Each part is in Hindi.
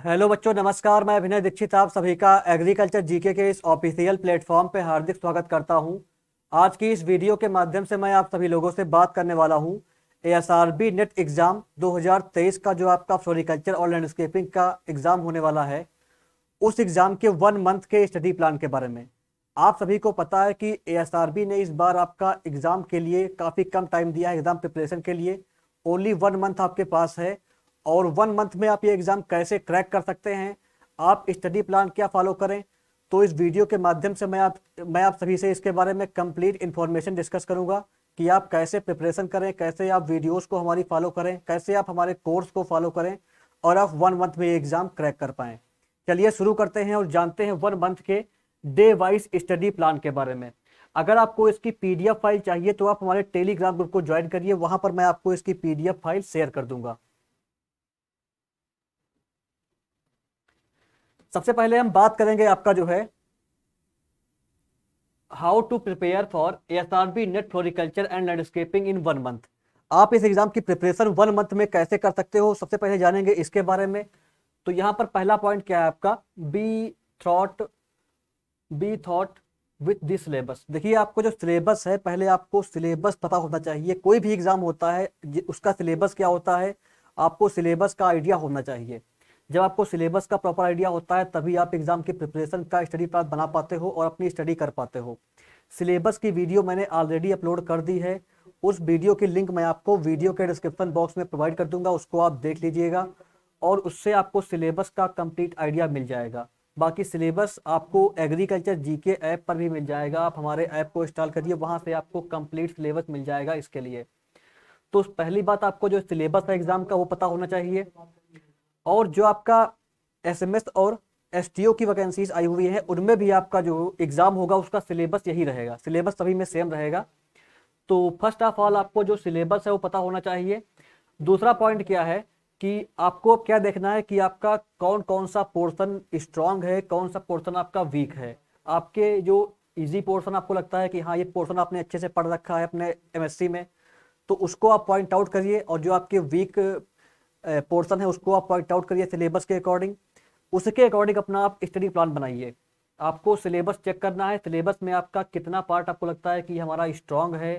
हेलो बच्चों नमस्कार मैं अभिनय दीक्षित आप सभी का एग्रीकल्चर जीके के इस ऑफिशियल प्लेटफॉर्म पे हार्दिक स्वागत करता हूं आज की इस वीडियो के माध्यम से मैं आप सभी लोगों से बात करने वाला हूं एएसआरबी नेट एग्ज़ाम 2023 का जो आपका फ्लोरिकल्चर और लैंडस्केपिंग का एग्ज़ाम होने वाला है उस एग्ज़ाम के वन मंथ के स्टडी प्लान के बारे में आप सभी को पता है कि ए ने इस बार आपका एग्ज़ाम के लिए काफ़ी कम टाइम दिया है एग्ज़ाम प्रिपरेशन के लिए ओनली वन मंथ आपके पास है और वन मंथ में आप ये एग्ज़ाम कैसे क्रैक कर सकते हैं आप स्टडी प्लान क्या फॉलो करें तो इस वीडियो के माध्यम से मैं आप मैं आप सभी से इसके बारे में कंप्लीट इन्फॉर्मेशन डिस्कस करूंगा कि आप कैसे प्रिपरेशन करें कैसे आप वीडियोस को हमारी फॉलो करें कैसे आप हमारे कोर्स को फॉलो करें और आप वन मंथ में ये एग्ज़ाम क्रैक कर पाएं चलिए शुरू करते हैं और जानते हैं वन मंथ के डे वाइज स्टडी प्लान के बारे में अगर आपको इसकी पीडीएफ फाइल चाहिए तो आप हमारे टेलीग्राम ग्रुप को ज्वाइन करिए वहाँ पर मैं आपको इसकी पीडीएफ फाइल शेयर कर दूंगा सबसे पहले हम बात करेंगे आपका जो है how to prepare for S R B net floriculture and landscaping in one month आप इस एग्ज़ाम की प्रिपरेशन वन मंथ में कैसे कर सकते हो सबसे पहले जानेंगे इसके बारे में तो यहां पर पहला पॉइंट क्या है आपका be thorough be thorough with this syllabus देखिए आपको जो सिलेबस है पहले आपको सिलेबस पता होना चाहिए कोई भी एग्ज़ाम होता है उसका सिलेबस क्या होता है आपको सिलेबस का आइडिया होना चाहिए जब आपको सिलेबस का प्रॉपर आइडिया होता है तभी आप एग्जाम की प्रिपरेशन का स्टडी प्लान बना पाते हो और अपनी स्टडी कर पाते हो सिलेबस की वीडियो मैंने ऑलरेडी अपलोड कर दी है उस वीडियो की लिंक मैं आपको वीडियो के डिस्क्रिप्शन बॉक्स में प्रोवाइड कर दूंगा उसको आप देख लीजिएगा और उससे आपको सिलेबस का कंप्लीट आइडिया मिल जाएगा बाकी सिलेबस आपको एग्रीकल्चर जीके ऐप पर भी मिल जाएगा आप हमारे ऐप को इंस्टॉल करिए वहाँ से आपको कंप्लीट सिलेबस मिल जाएगा इसके लिए तो पहली बात आपको जो सिलेबस है एग्ज़ाम का वो पता होना चाहिए और जो आपका एसएमएस और एसटीओ की वैकेंसीज आई हुई है उनमें भी आपका जो एग्ज़ाम होगा उसका सिलेबस यही रहेगा सिलेबस सभी में सेम रहेगा तो फर्स्ट ऑफ ऑल आपको जो सिलेबस है वो पता होना चाहिए दूसरा पॉइंट क्या है कि आपको क्या देखना है कि आपका कौन कौन सा पोर्सन स्ट्रांग है कौन सा पोर्सन आपका वीक है आपके जो इजी पोर्सन आपको लगता है कि हाँ ये पोर्सन आपने अच्छे से पढ़ रखा है अपने एमएससी में तो उसको आप पॉइंट आउट करिए और जो आपके वीक पोर्सन है उसको आप पॉइंट आउट करिए सिलेबस के अकॉर्डिंग उसके अकॉर्डिंग अपना आप स्टडी प्लान बनाइए आपको सिलेबस चेक करना है सिलेबस में आपका कितना पार्ट आपको लगता है कि हमारा स्ट्रांग है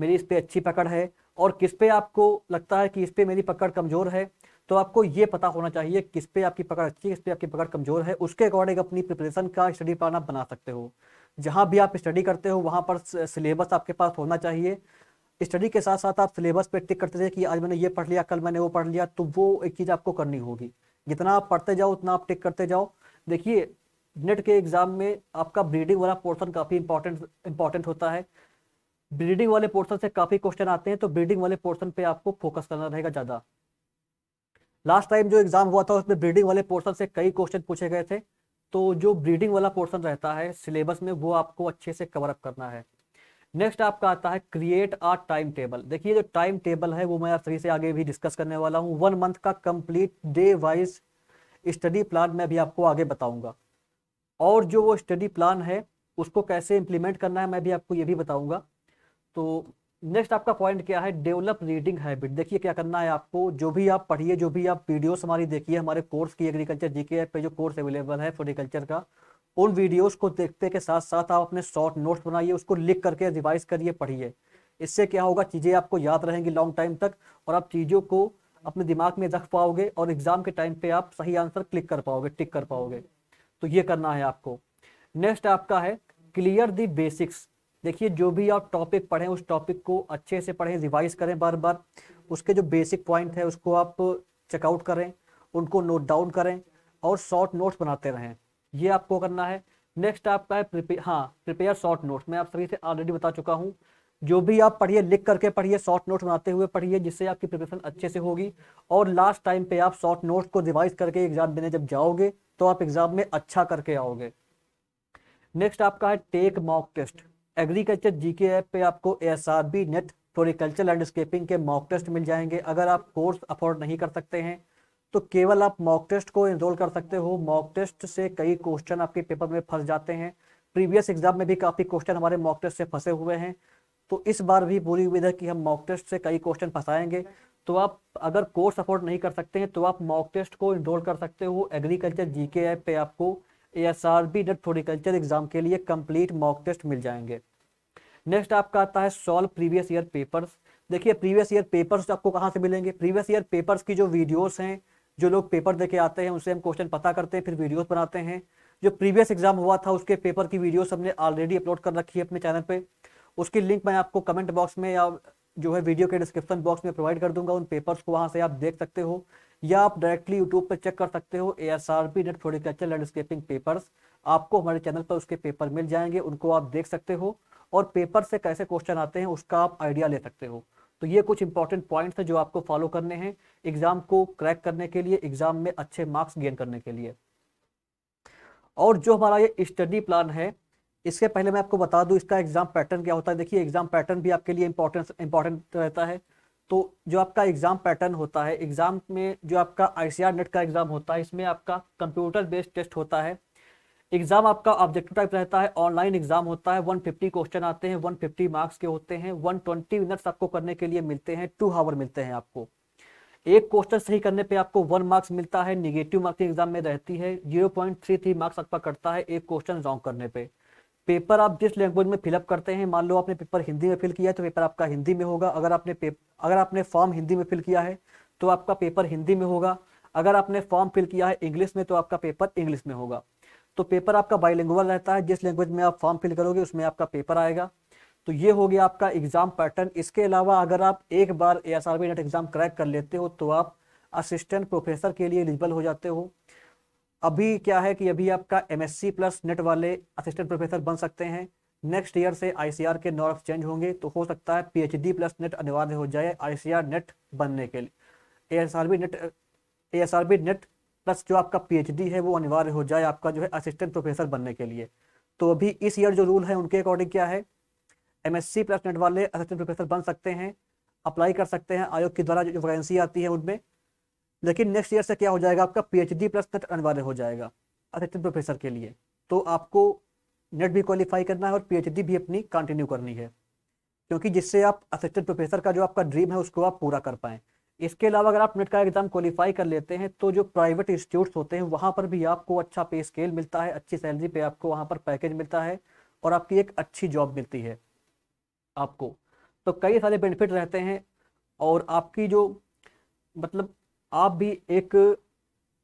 मेरी इस पर अच्छी पकड़ है और किस पे आपको लगता है कि इस पर मेरी पकड़ कमज़ोर है तो आपको ये पता होना चाहिए किस पे आपकी पकड़ अच्छी है किस पे आपकी पकड़ कमज़ोर है उसके अकॉर्डिंग अपनी प्रिपरेशन का स्टडी प्लान आप बना सकते हो जहाँ भी आप स्टडी करते हो वहाँ पर सिलेबस आपके पास होना चाहिए स्टडी के साथ साथ आप सिलेबस पे टिक करते थे कि आज मैंने ये पढ़ लिया कल मैंने वो पढ़ लिया तो वो एक चीज़ आपको करनी होगी जितना आप पढ़ते जाओ उतना आप टिक करते जाओ देखिए नेट के एग्ज़ाम में आपका ब्रीडिंग वाला पोर्सन काफ़ी इंपॉर्टेंट इंपॉर्टेंट होता है ब्रीडिंग वाले पोर्सन से काफ़ी क्वेश्चन आते हैं तो ब्रीडिंग वाले पोर्सन पे आपको फोकस करना रहेगा ज़्यादा लास्ट टाइम जो एग्ज़ाम हुआ था उसमें ब्रीडिंग वाले पोर्सन से कई क्वेश्चन पूछे गए थे तो जो ब्रीडिंग वाला पोर्सन रहता है सिलेबस में वो आपको अच्छे से कवर अप करना है नेक्स्ट आपका आता है क्रिएट आ टाइम टेबल देखिए जो टाइम टेबल है वो मैं आप सभी से आगे भी डिस्कस करने वाला हूँ वन मंथ का complete day wise study plan मैं भी आपको आगे बताऊंगा और जो वो स्टडी प्लान है उसको कैसे इम्प्लीमेंट करना है मैं भी आपको ये भी बताऊंगा तो नेक्स्ट आपका पॉइंट क्या है डेवलप रीडिंग हैबिट देखिए क्या करना है आपको जो भी आप पढ़िए जो भी आप वीडियोस हमारी देखिए हमारे कोर्स की एग्रीकल्चर जीके पे जो कोर्स अवेलेबल है फ्लोरिकल्चर का उन वीडियोस को देखते के साथ साथ आप अपने शॉर्ट नोट्स बनाइए उसको लिख करके रिवाइज करिए पढ़िए इससे क्या होगा चीज़ें आपको याद रहेंगी लॉन्ग टाइम तक और आप चीज़ों को अपने दिमाग में रख पाओगे और एग्जाम के टाइम पे आप सही आंसर क्लिक कर पाओगे टिक कर पाओगे तो ये करना है आपको नेक्स्ट आपका है क्लियर दी बेसिक्स देखिए जो भी आप टॉपिक पढ़ें उस टॉपिक को अच्छे से पढ़ें रिवाइज करें बार बार उसके जो बेसिक पॉइंट है उसको आप चेकआउट करें उनको नोट डाउन करें और शॉर्ट नोट्स बनाते रहें ये आपको करना है नेक्स्ट आपका है प्रिपे हाँ प्रिपेयर शॉर्ट नोट्स मैं आप सभी से ऑलरेडी बता चुका हूँ जो भी आप पढ़िए लिख करके पढ़िए शॉर्ट नोट्स बनाते हुए पढ़िए जिससे आपकी प्रिपरेशन अच्छे से होगी और लास्ट टाइम पे आप शॉर्ट नोट्स को रिवाइज करके एग्जाम देने जब जाओगे तो आप एग्जाम में अच्छा करके आओगे नेक्स्ट आपका है take mock test agriculture GK app पे आपको एस नेट फ्लोरिकल्चर लैंडस्केपिंग के मॉक टेस्ट मिल जाएंगे अगर आप कोर्स अफोर्ड नहीं कर सकते हैं तो केवल आप मॉक टेस्ट को इनरोल कर सकते हो मॉक टेस्ट से कई क्वेश्चन आपके पेपर में फंस जाते हैं प्रीवियस एग्जाम में भी काफ़ी क्वेश्चन हमारे मॉक टेस्ट से फंसे हुए हैं तो इस बार भी पूरी उम्मीद है कि हम मॉक टेस्ट से कई क्वेश्चन फंसाएंगे तो आप अगर कोर्स अफोर्ड नहीं कर सकते हैं तो आप मॉक टेस्ट को इनरोल कर सकते हो एग्रीकल्चर जी के ऐप पे आपको A S R B net horticulture exam के लिए कंप्लीट मॉक टेस्ट मिल जाएंगे नेक्स्ट आपका आता है सॉल्व प्रीवियस ईयर पेपर्स देखिए प्रीवियस ईयर पेपर्स आपको कहाँ से मिलेंगे प्रीवियस ईयर पेपर्स की जो वीडियोस हैं जो लोग पेपर देके आते हैं उनसे हम क्वेश्चन पता करते हैं फिर वीडियोस बनाते हैं जो प्रीवियस एग्जाम हुआ था उसके पेपर की वीडियोस हमने ऑलरेडी अपलोड कर रखी है अपने चैनल पे उसकी लिंक मैं आपको कमेंट बॉक्स में या जो है वीडियो के डिस्क्रिप्शन बॉक्स में प्रोवाइड कर दूंगा उन पेपर्स को वहाँ से आप देख सकते हो या आप डायरेक्टली यूट्यूब पर चेक कर सकते हो A S R P net floriculture landscaping papers आपको हमारे चैनल पर उसके पेपर मिल जाएंगे उनको आप देख सकते हो और पेपर से कैसे क्वेश्चन आते हैं उसका आप आइडिया ले सकते हो तो ये कुछ इंपॉर्टेंट पॉइंट्स हैं जो आपको फॉलो करने हैं एग्जाम को क्रैक करने के लिए एग्जाम में अच्छे मार्क्स गेन करने के लिए और जो हमारा ये स्टडी प्लान है इसके पहले मैं आपको बता दूं इसका एग्जाम पैटर्न क्या होता है देखिए एग्जाम पैटर्न भी आपके लिए इंपॉर्टेंस इंपॉर्टेंट रहता है तो जो आपका एग्जाम पैटर्न होता है एग्जाम में जो आपका आई नेट का एग्जाम होता है इसमें आपका कंप्यूटर बेस्ड टेस्ट होता है एग्जाम आपका ऑब्जेक्टिव टाइप रहता है ऑनलाइन एग्जाम होता है 150 क्वेश्चन आते हैं 150 मार्क्स के होते हैं 120 मिनट्स आपको करने के लिए मिलते हैं टू हावर मिलते हैं आपको एक क्वेश्चन सही करने पे आपको वन मार्क्स मिलता है निगेटिव मार्किंग एग्जाम में रहती है zero point three three marks आपका कटता है एक क्वेश्चन रॉन्ग करने पे पेपर आप जिस लैंग्वेज में फिलअप करते हैं मान लो आपने पेपर हिंदी में फिल किया है तो पेपर आपका हिंदी में होगा अगर आपने अगर आपने फॉर्म हिंदी में फिल किया है तो आपका पेपर हिंदी में होगा अगर आपने फॉर्म फिल किया है इंग्लिश में तो आपका पेपर इंग्लिश में होगा तो पेपर आपका बाईलिंगुअल रहता है जिस लैंग्वेज में आप फॉर्म फिल करोगे उसमें आपका पेपर आएगा तो ये हो गया आपका एग्ज़ाम पैटर्न इसके अलावा अगर आप एक बार A S R B net exam crack कर लेते हो तो आप असिस्टेंट प्रोफेसर के लिए एलिजिबल हो जाते हो अभी क्या है कि अभी आपका M S C plus net वाले असिस्टेंट प्रोफेसर बन सकते हैं नेक्स्ट ईयर से आई सी आर के नॉर्म्स चेंज होंगे तो हो सकता है P H D plus net अनिवार्य हो जाए आई सी आर नेट बनने के लिए A S R B NET A S R B NET plus जो आपका पीएचडी है वो अनिवार्य हो जाए आपका जो है असिस्टेंट प्रोफेसर बनने के लिए तो अभी इस ईयर जो रूल है उनके अकॉर्डिंग क्या है एम प्लस नेट वाले असिस्टेंट प्रोफेसर बन सकते हैं अप्लाई कर सकते हैं आयोग के द्वारा जो वैकेंसी आती है उनमें लेकिन नेक्स्ट ईयर से क्या हो जाएगा आपका पीएचडी प्लस नेट अनिवार्य हो जाएगा असिस्टेंट प्रोफेसर के लिए तो आपको नेट भी क्वालिफाई करना है और पीएचडी भी अपनी कंटिन्यू करनी है क्योंकि जिससे आप असिस्टेंट प्रोफेसर का जो आपका ड्रीम है उसको आप पूरा कर पाएँ इसके अलावा अगर आप नेट का एग्जाम क्वालिफाई कर लेते हैं तो जो प्राइवेट इंस्टीट्यूट्स होते हैं वहां पर भी आपको अच्छा पे स्केल मिलता है अच्छी सैलरी पे आपको वहां पर पैकेज मिलता है और आपकी एक अच्छी जॉब मिलती है आपको तो कई सारे बेनिफिट रहते हैं और आपकी जो मतलब आप भी एक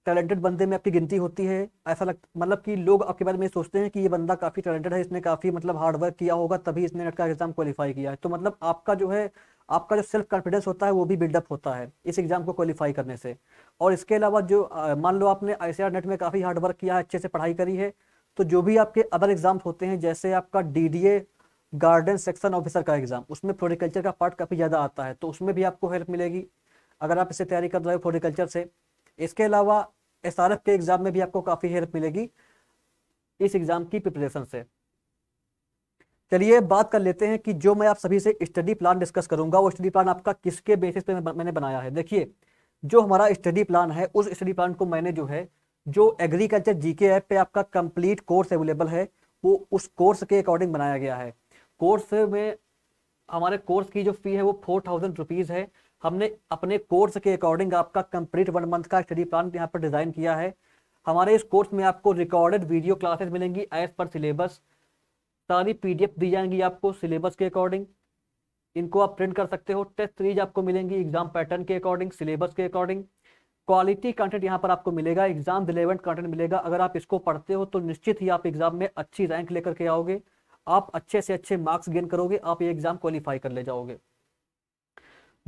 टैलेंटेड बंदे में आपकी गिनती होती है ऐसा लग मतलब कि लोग आपके बारे में सोचते हैं कि ये बंदा काफ़ी टैलेंटेड है इसने काफ़ी मतलब हार्डवर्क किया होगा तभी इसने नेट का एग्ज़ाम क्वालिफाई किया है तो मतलब आपका जो है आपका जो सेल्फ कॉन्फिडेंस होता है वो भी बिल्डअप होता है इस एग्ज़ाम को क्वालिफाई करने से और इसके अलावा जो मान लो आपने आई नेट में काफ़ी हार्डवर्क किया है अच्छे से पढ़ाई करी है तो जो भी आपके अदर एग्जाम होते हैं जैसे आपका डी गार्डन सेक्शन ऑफिसर का एग्ज़ाम उसमें फ्लोरिकल्चर का पार्ट काफ़ी ज़्यादा आता है तो उसमें भी आपको हेल्प मिलेगी अगर आप इसे तैयारी कर रहे हो फ्लोरिकल्चर से इसके अलावा एस के एग्ज़ाम में भी आपको काफ़ी हेल्प मिलेगी इस एग्ज़ाम की प्रिपरेशन से चलिए बात कर लेते हैं कि जो मैं आप सभी से स्टडी प्लान डिस्कस करूंगा वो स्टडी प्लान आपका किसके बेसिस पे मैंने बनाया है देखिए जो हमारा स्टडी प्लान है उस स्टडी प्लान को मैंने जो है जो एग्रीकल्चर जीके ऐप पे आपका कंप्लीट कोर्स अवेलेबल है वो उस कोर्स के अकॉर्डिंग बनाया गया है कोर्स में हमारे कोर्स की जो फी है वो फोर थाउजेंड रुपीज़ है हमने अपने कोर्स के अकॉर्डिंग आपका कंप्लीट वन मंथ का स्टडी प्लान यहाँ पर डिज़ाइन किया है हमारे इस कोर्स में आपको रिकॉर्डेड वीडियो क्लासेस मिलेंगी एज पर सिलेबस सारी पीडीएफ दी जाएंगी आपको सिलेबस के अकॉर्डिंग इनको आप प्रिंट कर सकते हो टेस्ट सीरीज आपको मिलेंगी एग्जाम पैटर्न के अकॉर्डिंग सिलेबस के अकॉर्डिंग क्वालिटी कंटेंट यहाँ पर आपको मिलेगा एग्जाम रिलेवेंट कंटेंट मिलेगा अगर आप इसको पढ़ते हो तो निश्चित ही आप एग्जाम में अच्छी रैंक लेकर के आओगे आप अच्छे से अच्छे मार्क्स गेन करोगे आप ये एग्जाम क्वालिफाई कर ले जाओगे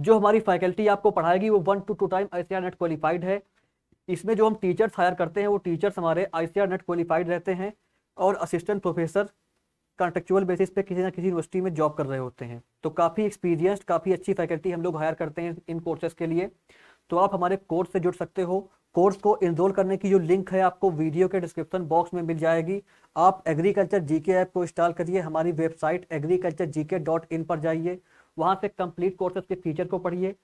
जो हमारी फैकल्टी आपको पढ़ाएगी वो वन टू टू टाइम आई नेट क्वालिफाइड है इसमें जो हम टीचर्स हायर करते हैं वो टीचर्स हमारे आई नेट क्वालिफाइड रहते हैं और असिस्टेंट प्रोफेसर कॉन्ट्रेक्चुअल बेसिस पे किसी ना किसी यूनिवर्सिटी में जॉब कर रहे होते हैं तो काफ़ी एक्सपीरियंस्ड काफ़ी अच्छी फैकल्टी हम लोग हायर करते हैं इन कोर्सेज के लिए तो आप हमारे कोर्स से जुड़ सकते हो कोर्स को इनरोल करने की जो लिंक है आपको वीडियो के डिस्क्रिप्शन बॉक्स में मिल जाएगी आप एग्रीकल्चर जीके ऐप को इंस्टॉल करिए हमारी website agriculture GK dot in पर जाइए वहाँ से कंप्लीट कोर्सेज के फीचर को पढ़िए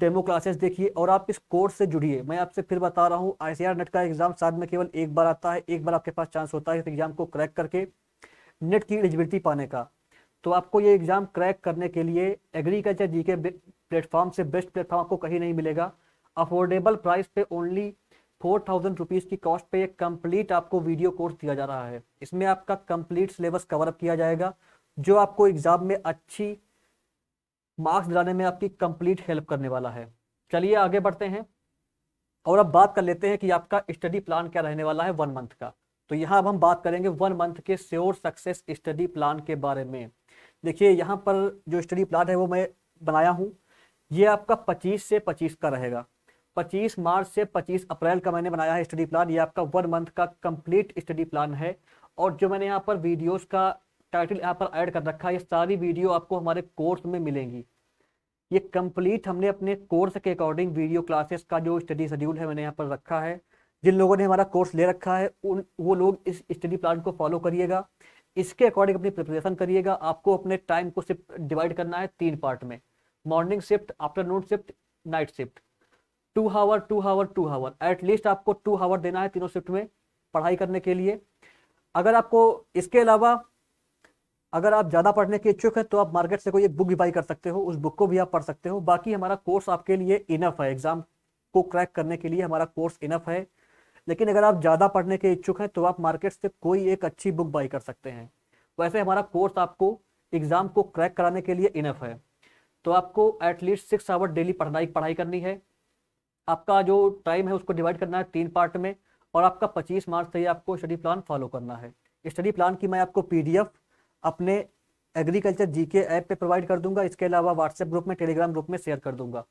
डेमो क्लासेस देखिए और आप इस कोर्स से जुड़िए मैं आपसे फिर बता रहा हूँ आई नेट का एग्जाम साल में केवल एक बार आता है एक बार आपके पास चांस होता है इस एग्जाम को क्रैक करके नेट की एलिजिबिलिटी पाने का तो आपको ये एग्ज़ाम क्रैक करने के लिए एग्रीकल्चर जी के प्लेटफॉर्म से बेस्ट प्लेटफॉर्म आपको कहीं नहीं मिलेगा अफोर्डेबल प्राइस पे ओनली फोर थाउजेंड रुपीज़ की कॉस्ट पे एक कंप्लीट आपको वीडियो कोर्स दिया जा रहा है इसमें आपका कंप्लीट सिलेबस कवरअप किया जाएगा जो आपको एग्ज़ाम में अच्छी मार्क्स दिलाने में आपकी कंप्लीट हेल्प करने वाला है चलिए आगे बढ़ते हैं और अब बात कर लेते हैं कि आपका स्टडी प्लान क्या रहने वाला है वन मंथ का तो यहाँ अब हम बात करेंगे वन मंथ के श्योर सक्सेस स्टडी प्लान के बारे में देखिए यहाँ पर जो स्टडी प्लान है वो मैं बनाया हूँ ये आपका पच्चीस से पच्चीस का रहेगा पच्चीस मार्च से पच्चीस अप्रैल का मैंने बनाया है स्टडी प्लान ये आपका वन मंथ का कंप्लीट स्टडी प्लान है और जो मैंने यहाँ पर वीडियोस का टाइटल यहाँ पर ऐड कर रखा है ये सारी वीडियो आपको हमारे कोर्स में मिलेंगी ये कंप्लीट हमने अपने कोर्स के अकॉर्डिंग वीडियो क्लासेस का जो स्टडी शेड्यूल है मैंने यहाँ पर रखा है जिन लोगों ने हमारा कोर्स ले रखा है उन वो लोग इस स्टडी प्लान को फॉलो करिएगा इसके अकॉर्डिंग अपनी प्रिपरेशन करिएगा आपको अपने टाइम को सिर्फ डिवाइड करना है तीन पार्ट में morning shift afternoon shift night shift two hour two hour two hour at least आपको टू हावर देना है तीनों शिफ्ट में पढ़ाई करने के लिए अगर आपको इसके अलावा अगर आप ज़्यादा पढ़ने के इच्छुक हैं तो आप मार्केट से कोई एक बुक भी बाई कर सकते हो उस बुक को भी आप पढ़ सकते हो बाकी हमारा कोर्स आपके लिए इनफ है एग्ज़ाम को क्रैक करने के लिए हमारा कोर्स इनफ है लेकिन अगर आप ज़्यादा पढ़ने के इच्छुक हैं तो आप मार्केट से कोई एक अच्छी बुक बाई कर सकते हैं वैसे हमारा कोर्स आपको एग्ज़ाम को क्रैक कराने के लिए इनफ है तो आपको एटलीस्ट सिक्स आवर डेली पढ़ाई पढ़ाई करनी है आपका जो टाइम है उसको डिवाइड करना है तीन पार्ट में और आपका 25 मार्च से ही आपको स्टडी प्लान फॉलो करना है स्टडी प्लान की मैं आपको पीडीएफ अपने एग्रीकल्चर जीके ऐप पे प्रोवाइड कर दूंगा इसके अलावा व्हाट्सएप ग्रुप में टेलीग्राम ग्रुप में शेयर कर दूंगा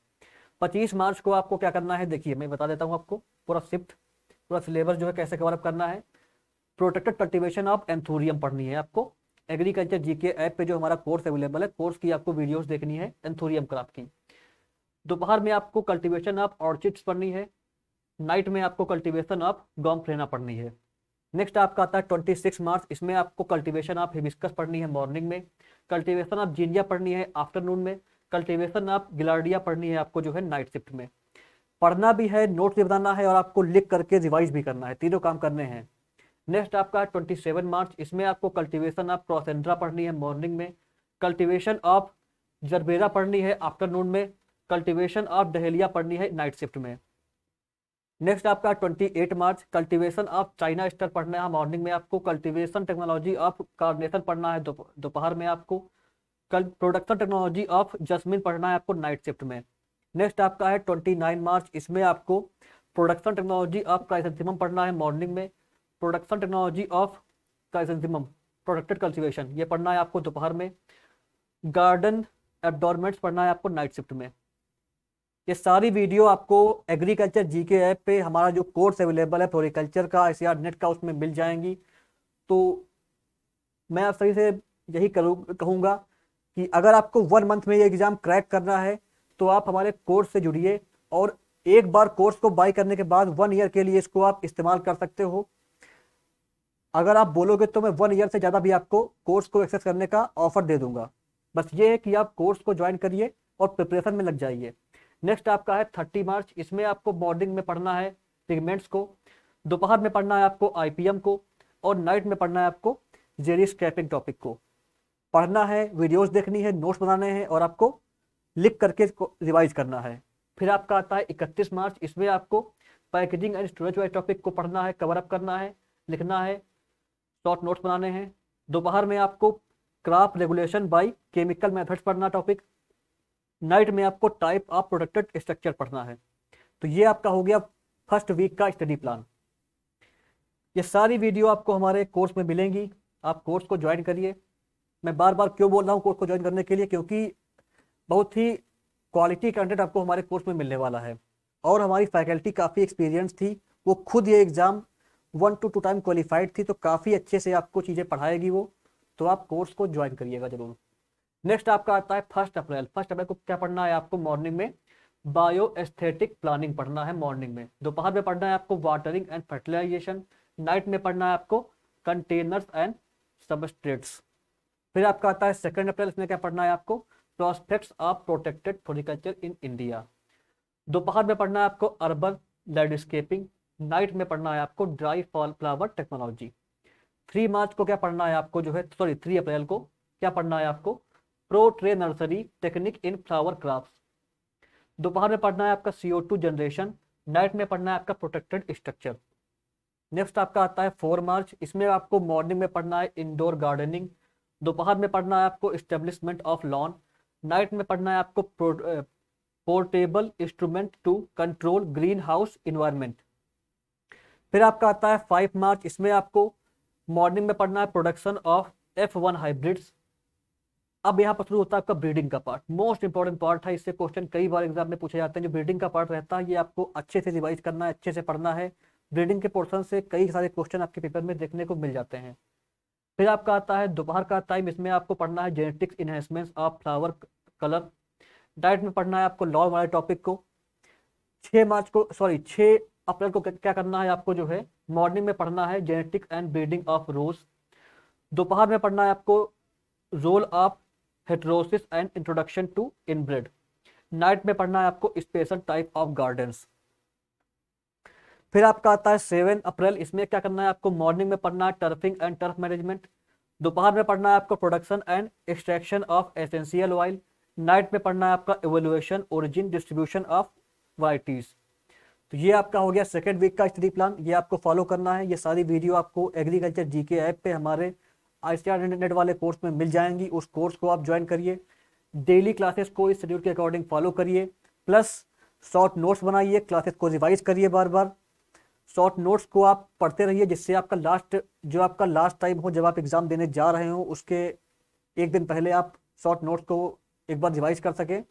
25 मार्च को आपको क्या करना है देखिए मैं बता देता हूँ आपको पूरा शिफ्ट पूरा सिलेबस जो है कैसे कवरअप करना है प्रोटेक्टेड कल्टिवेशन ऑफ एंथोरियम पढ़नी है आपको एग्रीकल्चर जीके ऐप पे जो हमारा कोर्स अवेलेबल है कोर्स की आपको वीडियोस देखनी है एंथोरियम क्राफ्ट की दोपहर में आपको कल्टिवेशन ऑफ ऑर्चिड्स पढ़नी है नाइट में आपको कल्टिवेशन ऑफ गॉम्फ्रेना पढ़नी है नेक्स्ट आपका आता है ट्वेंटी सिक्स मार्च इसमें आपको कल्टिवेशन ऑफ हिबिस्कस पढ़नी है मॉर्निंग में कल्टिवेशन ऑफ जींजिया पढ़नी है आफ्टरनून में कल्टिवेशन ऑफ गिलार्डिया पढ़नी है आपको जो है नाइट शिफ्ट में पढ़ना भी है नोट भी बनाना है और आपको लिख करके रिवाइज भी करना है तीनों काम करने हैं नेक्स्ट आपका 27 मार्च इसमें आपको कल्टीवेशन ऑफ क्रॉसेंड्रा पढ़नी है मॉर्निंग में कल्टीवेशन ऑफ जरबेरा पढ़नी है आफ्टरनून में कल्टीवेशन ऑफ डहेलिया पढ़नी है नाइट शिफ्ट में नेक्स्ट आपका 28 मार्च कल्टीवेशन ऑफ चाइना स्टर पढ़ना है मॉर्निंग में आपको कल्टीवेशन टेक्नोलॉजी ऑफ कार्नेशन पढ़ना है दोपहर में आपको कल प्रोडक्शन टेक्नोलॉजी ऑफ जस्मिन पढ़ना है आपको नाइट शिफ्ट में नेक्स्ट आपका है ट्वेंटी नाइन मार्च इसमें आपको प्रोडक्शन टेक्नोलॉजी ऑफ क्राइसेंथिमम पढ़ना है मॉर्निंग में production technology of chrysanthemum protected cultivation ये पढ़ना है आपको दोपहर में गार्डन एबडोरमेंट्स पढ़ना है आपको नाइट शिफ्ट में ये सारी वीडियो आपको एग्रीकल्चर जी के ऐप पे हमारा जो कोर्स अवेलेबल है फ्लोरिकल्चर का एस नेट e का उसमें मिल जाएंगी तो मैं आप सभी से यही करूँ कहूँगा कि अगर आपको वन मंथ में ये एग्ज़ाम क्रैक करना है तो आप हमारे कोर्स से जुड़िए और एक बार कोर्स को बाई करने के बाद वन ईयर के लिए इसको आप इस्तेमाल कर सकते हो अगर आप बोलोगे तो मैं वन ईयर से ज़्यादा भी आपको कोर्स को एक्सेस करने का ऑफर दे दूंगा बस ये है कि आप कोर्स को ज्वाइन करिए और प्रिपरेशन में लग जाइए नेक्स्ट आपका है थर्टी मार्च इसमें आपको मॉर्निंग में पढ़ना है पिगमेंट्स को दोपहर में पढ़ना है आपको आईपीएम को और नाइट में पढ़ना है आपको जेरी कैपिक टॉपिक को पढ़ना है वीडियोस देखनी है नोट्स बनाने हैं और आपको लिख करके रिवाइज करना है फिर आपका आता है इकतीस मार्च इसमें आपको packaging and storage wise topic को पढ़ना है कवर अप करना है लिखना है शॉर्ट नोट्स बनाने हैं दोपहर में आपको crop regulation by chemical methods पढ़ना टॉपिक नाइट में आपको टाइप ऑफ प्रोडक्टेड स्ट्रक्चर पढ़ना है तो ये आपका हो गया फर्स्ट वीक का स्टडी प्लान ये सारी वीडियो आपको हमारे कोर्स में मिलेंगी आप कोर्स को ज्वाइन करिए मैं बार बार क्यों बोल रहा हूँ कोर्स को ज्वाइन करने के लिए क्योंकि बहुत ही क्वालिटी कंटेंट आपको हमारे कोर्स में मिलने वाला है और हमारी फैकल्टी काफ़ी एक्सपीरियंस थी वो खुद ये exam one two two time qualified थी तो काफ़ी अच्छे से आपको चीज़ें पढ़ाएगी वो तो आप कोर्स को ज्वाइन करिएगा जरूर नेक्स्ट आपका आता है फर्स्ट अप्रैल फर्स्ट अप्रैल को क्या पढ़ना है आपको मॉर्निंग में बायो एस्थेटिक प्लानिंग पढ़ना है मॉर्निंग में दोपहर में पढ़ना है आपको वाटरिंग एंड फर्टिलाइजेशन नाइट में पढ़ना है आपको कंटेनर्स एंड सबस्ट्रेट्स फिर आपका आता है सेकेंड अप्रैल इसमें क्या पढ़ना है आपको prospects of protected floriculture in India दोपहर में पढ़ना है आपको अर्बन लैंडस्केपिंग नाइट में पढ़ना है आपको dry fall flower technology three March को क्या पढ़ना है आपको जो है सॉरी थ्री अप्रैल को क्या पढ़ना है आपको pro tray nursery technique in flower craft दोपहर में पढ़ना है आपका सी जनरेशन नाइट में पढ़ना है आपका प्रोटेक्टेड स्ट्रक्चर नेक्स्ट आपका आता है फोर मार्च इसमें आपको मॉर्निंग में पढ़ना है इंडोर गार्डनिंग दोपहर में पढ़ना है आपको इस्टेब्लिशमेंट ऑफ लॉन नाइट में पढ़ना है आपको portable instrument to control greenhouse environment फिर आपका आता है फाइव मार्च इसमें आपको मॉर्निंग में पढ़ना है production of F one hybrids अब यहाँ पर शुरू होता है आपका ब्रीडिंग का पार्ट मोस्ट इंपॉर्टेंट पार्ट है इससे क्वेश्चन कई बार एग्जाम में पूछे जाते हैं जो ब्रीडिंग का पार्ट रहता है ये आपको अच्छे से रिवाइज करना है अच्छे से पढ़ना है ब्रीडिंग के पोर्सन से कई सारे क्वेश्चन आपके पेपर में देखने को मिल जाते हैं फिर आपका आता है दोपहर का टाइम इसमें आपको पढ़ना है genetics enhancement of flower colour डाइट में पढ़ना है आपको लॉ वाले टॉपिक को छः मार्च को सॉरी छः अप्रैल को क्या करना है आपको जो है मॉर्निंग में पढ़ना है genetics and breeding of rose दोपहर में पढ़ना है आपको role of heterosis and introduction to inbred night में पढ़ना है आपको स्पेशल टाइप ऑफ गार्डन्स फिर आपका आता है सेवन अप्रैल इसमें क्या करना है आपको मॉर्निंग में पढ़ना है टर्फिंग एंड टर्फ मैनेजमेंट दोपहर में पढ़ना है आपको production and extraction of essential oil night में पढ़ना है आपका evolution origin distribution of varieties तो ये आपका हो गया सेकेंड वीक का स्टडी प्लान ये आपको फॉलो करना है ये सारी वीडियो आपको एग्रीकल्चर जी के ऐप पे हमारे आईसीआर इंटरनेट वाले कोर्स में मिल जाएंगी उस कोर्स को आप ज्वाइन करिए डेली क्लासेस को इस शेड्यूल के अकॉर्डिंग फॉलो करिए प्लस शॉर्ट नोट्स बनाइए क्लासेस को रिवाइज करिए बार बार शॉर्ट नोट्स को आप पढ़ते रहिए जिससे आपका लास्ट जो आपका लास्ट टाइम हो जब आप एग्ज़ाम देने जा रहे हो उसके एक दिन पहले आप शॉर्ट नोट्स को एक बार रिवाइज कर सकें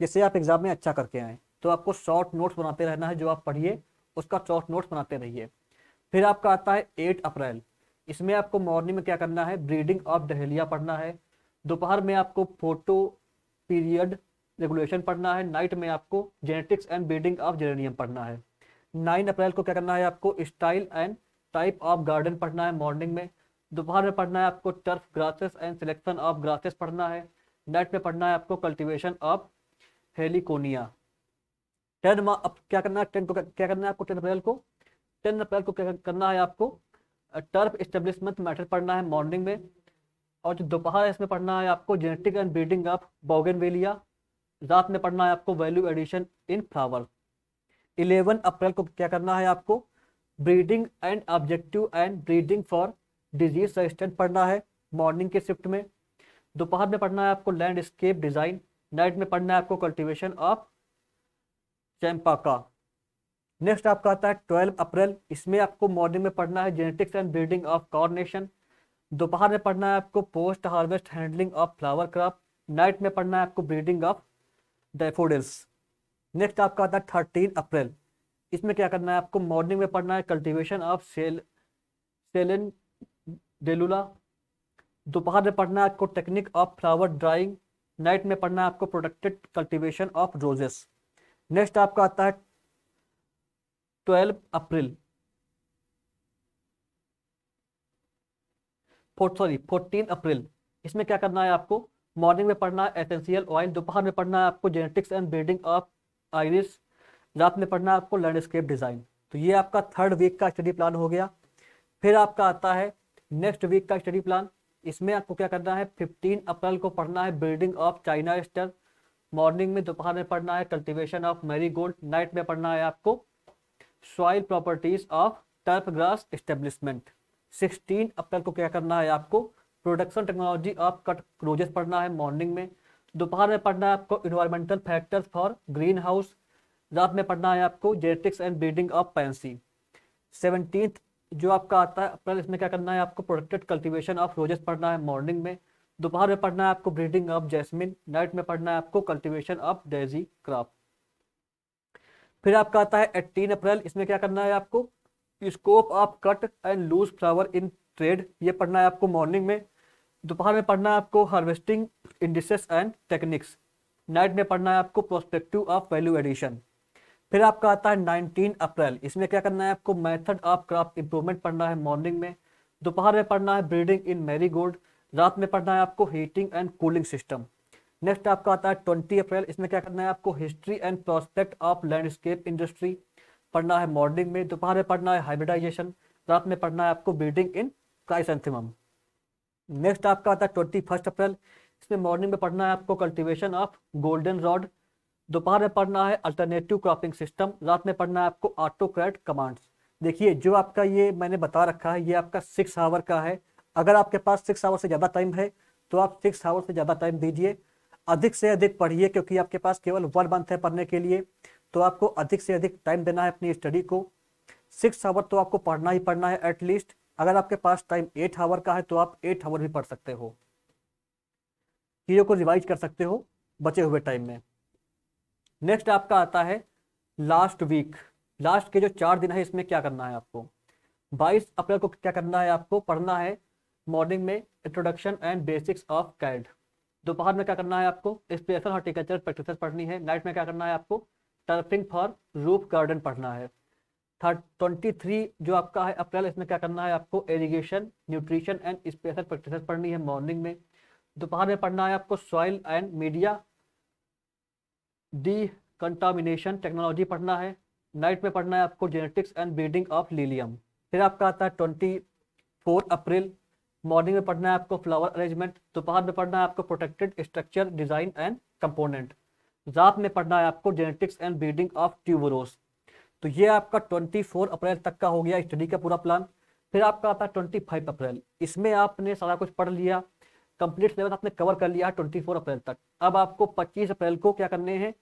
जिससे आप एग्ज़ाम में अच्छा करके आएँ तो आपको शॉर्ट नोट्स बनाते रहना है जो आप पढ़िए उसका शॉर्ट नोट्स बनाते रहिए फिर आपका आता है एट अप्रैल इसमें आपको मॉर्निंग में क्या करना है ब्रीडिंग ऑफ डहेलिया पढ़ना है दोपहर में आपको फोटो पीरियड रेगुलेशन पढ़ना है नाइट में आपको genetics and breeding of geranium पढ़ना है नाइन अप्रैल को क्या करना है आपको style and type of garden पढ़ना है मॉर्निंग में दोपहर में पढ़ना है आपको turf grasses and selection of grasses पढ़ना है नेट में पढ़ना है आपको कल्टिवेशन ऑफ हेलिकोनिया टेन अब क्या करना है टेन को क्या करना है आपको टेन अप्रैल को टेन अप्रैल को क्या करना है आपको टर्फ इस्टेब्लिशमेंट मैटर पढ़ना है मॉर्निंग में और जो दोपहर है इसमें पढ़ना है आपको genetic and breeding of bougainvillea रात में पढ़ना है आपको value addition in flowers eleven April को क्या करना है आपको breeding and objective and breeding for disease resistant पढ़ना है मॉर्निंग के शिफ्ट में दोपहर में पढ़ना है आपको लैंडस्केप डिज़ाइन नाइट में पढ़ना है आपको कल्टीवेशन ऑफ चैंपा का नेक्स्ट आपका आता है ट्वेल्व अप्रैल इसमें आपको मॉर्निंग में पढ़ना है genetics and breeding of carnation दोपहर में पढ़ना है आपको post harvest handling of flower crop night में पढ़ना है आपको ब्रीडिंग ऑफ डेफोडिल्स नेक्स्ट आपका आता है थर्टीन अप्रैल इसमें क्या करना है आपको मॉर्निंग में पढ़ना है कल्टीवेशन ऑफ सेल सेलिन डेलुला दोपहर में पढ़ना है आपको technique of flower drying night में पढ़ना है आपको protected cultivation of roses next आपका आता है twelve April sorry fourteen April इसमें क्या करना है आपको मॉर्निंग में पढ़ना है एसेंशियल ऑयल दोपहर में पढ़ना है आपको genetics and breeding of iris रात में पढ़ना आपको लैंडस्केप डिज़ाइन तो ये आपका थर्ड वीक का स्टडी प्लान हो गया फिर आपका आता है नेक्स्ट वीक का स्टडी प्लान इसमें आपको क्या करना है 15 अप्रैल को पढ़ना है building of China aster morning में दोपहर में पढ़ना है cultivation of marigold night में पढ़ना है आपको soil properties of turf grass establishment 16 अप्रैल को क्या करना है आपको प्रोडक्शन टेक्नोलॉजी ऑफ कट क्रोजेस पढ़ना है मॉर्निंग में दोपहर में पढ़ना है आपको environmental factors for greenhouse रात में पढ़ना है आपको genetics and breeding of pansy seventeen जो आपका आता है अप्रैल इसमें क्या करना है आपको प्रोटेक्टेड कल्टीवेशन ऑफ रोजेस पढ़ना है मॉर्निंग में दोपहर में पढ़ना है आपको ब्रीडिंग ऑफ जैसमिन नाइट में पढ़ना है आपको कल्टीवेशन ऑफ डेजी क्रॉप फिर आपका आता है एट्टीन अप्रैल इसमें क्या करना है आपको scope of cut and loose flower in trade ये पढ़ना है आपको मॉर्निंग में दोपहर में पढ़ना है आपको harvesting indices and techniques night में पढ़ना है आपको प्रोस्पेक्टिव ऑफ वैल्यू एडिशन फिर आपका आता है नाइनटीन अप्रैल इसमें क्या करना है आपको मेथड ऑफ क्रॉप इंप्रूवमेंट पढ़ना है मॉर्निंग में दोपहर में पढ़ना है ब्रीडिंग इन मेरी रात में पढ़ना है आपको heating and cooling system next आपका आता है ट्वेंटी अप्रैल इसमें क्या करना है आपको history and prospect of landscape industry पढ़ना है मॉर्निंग में दोपहर में पढ़ना है हाइब्रिडाइजेशन रात में पढ़ना है आपको ब्रीडिंग इन क्राइसेंथिम नेक्स्ट आपका आता है ट्वेंटी फर्स्ट अप्रैल इसमें मॉर्निंग में पढ़ना है आपको कल्टीवेशन ऑफ गोल्डन रॉड दोपहर में पढ़ना है अल्टरनेटिव क्रॉपिंग सिस्टम रात में पढ़ना है आपको ऑटोक्रैट कमांड्स देखिए जो आपका ये मैंने बता रखा है ये आपका सिक्स आवर का है अगर आपके पास सिक्स आवर से ज़्यादा टाइम है तो आप सिक्स आवर से ज़्यादा टाइम दीजिए अधिक से अधिक पढ़िए क्योंकि आपके पास केवल वन मंथ है पढ़ने के लिए तो आपको अधिक से अधिक टाइम देना है अपनी स्टडी को सिक्स आवर तो आपको पढ़ना ही पढ़ना है एटलीस्ट अगर आपके पास टाइम एट आवर का है तो आप एट आवर भी पढ़ सकते हो चीज़ों को रिवाइज कर सकते हो बचे हुए टाइम में नेक्स्ट आपका आता है लास्ट वीक लास्ट के जो चार दिन है इसमें क्या करना है आपको 22 अप्रैल को क्या करना है आपको पढ़ना है मॉर्निंग में introduction and basics of CAD दोपहर में क्या करना है आपको स्पेशल हॉर्टिकल्चर प्रैक्टिस पढ़नी है नाइट में क्या करना है आपको टर्फिंग फॉर रूप गार्डन पढ़ना है थर्ड ट्वेंटी थ्री जो आपका है अप्रैल इसमें क्या करना है आपको irrigation nutrition and special practice पढ़नी है मॉर्निंग में दोपहर में पढ़ना है आपको soil and media decontamination technology पढ़ना है नाइट में पढ़ना है आपको genetics and breeding of lilium फिर आपका आता है ट्वेंटी फोर अप्रैल मॉर्निंग में पढ़ना है आपको फ्लावर अरेंजमेंट दोपहर में पढ़ना है आपको protected structure design and component रात में पढ़ना है आपको genetics and breeding of tuberose तो ये आपका 24 अप्रैल तक का हो गया स्टडी का पूरा प्लान फिर आपका आता है 25 अप्रैल इसमें आपने सारा कुछ पढ़ लिया कंप्लीट सिलेबस आपने कवर कर लिया है ट्वेंटी फोर अप्रैल तक अब आपको पच्चीस अप्रैल को क्या करने हैं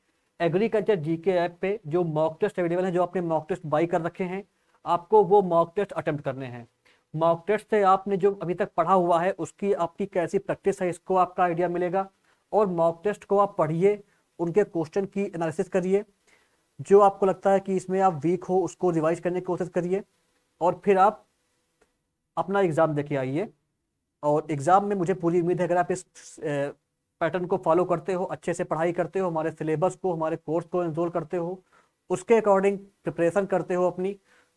एग्रीकल्चर जीके ऐप पे जो मॉक टेस्ट अवेलेबल है जो आपने मॉक टेस्ट बाई कर रखे हैं आपको वो मॉक टेस्ट अटेम्प्ट करने हैं मॉक टेस्ट से आपने जो अभी तक पढ़ा हुआ है उसकी आपकी कैसी प्रैक्टिस है इसको आपका आइडिया मिलेगा और मॉक टेस्ट को आप पढ़िए उनके क्वेश्चन की एनालिसिस करिए जो आपको लगता है कि इसमें आप वीक हो उसको रिवाइज करने की कोशिश करिए और फिर आप अपना एग्ज़ाम देके आइए और एग्ज़ाम में मुझे पूरी उम्मीद है अगर आप इस पैटर्न को फॉलो करते हो अच्छे से पढ़ाई करते हो हमारे सिलेबस को हमारे कोर्स को इंजोर करते हो उसके अकॉर्डिंग प्रिपरेशन करते हो अपनी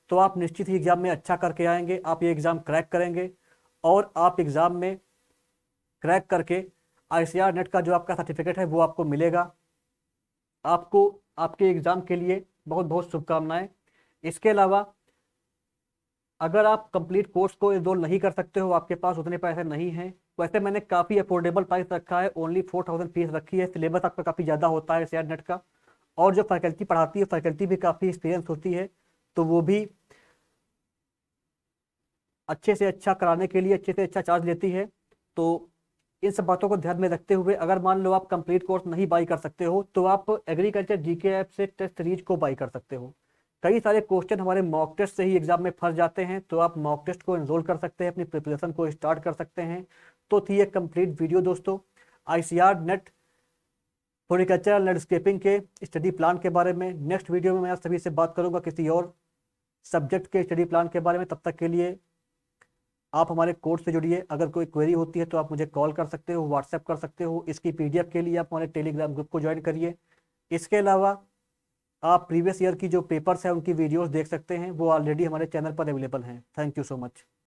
तो आप निश्चित ही एग्ज़ाम में अच्छा करके आएंगे आप ये एग्ज़ाम क्रैक करेंगे और आप एग्ज़ाम में क्रैक करके आई नेट का जो आपका सर्टिफिकेट है वो आपको मिलेगा आपको आपके एग्ज़ाम के लिए बहुत बहुत शुभकामनाएं इसके अलावा अगर आप कंप्लीट कोर्स को इनरोल नहीं कर सकते हो आपके पास उतने पैसे नहीं हैं वैसे तो मैंने काफ़ी अफोर्डेबल प्राइस रखा है ओनली फोर थाउजेंड फीस रखी है सिलेबस आपका काफ़ी ज़्यादा होता है सीआर नेट का और जो फैकल्टी पढ़ाती है फैकल्टी भी काफ़ी एक्सपीरियंस होती है तो वो भी अच्छे से अच्छा कराने के लिए अच्छे से अच्छा चार्ज लेती है तो इन सब बातों को ध्यान में रखते हुए अगर मान लो आप कंप्लीट कोर्स नहीं बाई कर सकते हो तो आप एग्रीकल्चर के ऐप से टेस्ट सीरीज को बाई कर सकते हो कई सारे क्वेश्चन हमारे मॉक टेस्ट से ही एग्जाम में फंस जाते हैं तो आप मॉक टेस्ट को इनरोल कर सकते हैं अपनी प्रिपरेशन को स्टार्ट कर सकते हैं तो थी एक कंप्लीट वीडियो दोस्तों आईसीआर नेट फोरिकल्चर लैंडस्केपिंग के स्टडी प्लान के बारे में नेक्स्ट वीडियो में मैं आप सभी से बात करूंगा किसी और सब्जेक्ट के स्टडी प्लान के बारे में तब तक के लिए आप हमारे कोर्स से जुड़िए अगर कोई क्वेरी होती है तो आप मुझे कॉल कर सकते हो व्हाट्सएप कर सकते हो इसकी पीडीएफ के लिए आप हमारे टेलीग्राम ग्रुप को ज्वाइन करिए इसके अलावा आप प्रीवियस ईयर की जो पेपर्स हैं उनकी वीडियोस देख सकते हैं वो ऑलरेडी हमारे चैनल पर अवेलेबल हैं थैंक यू सो मच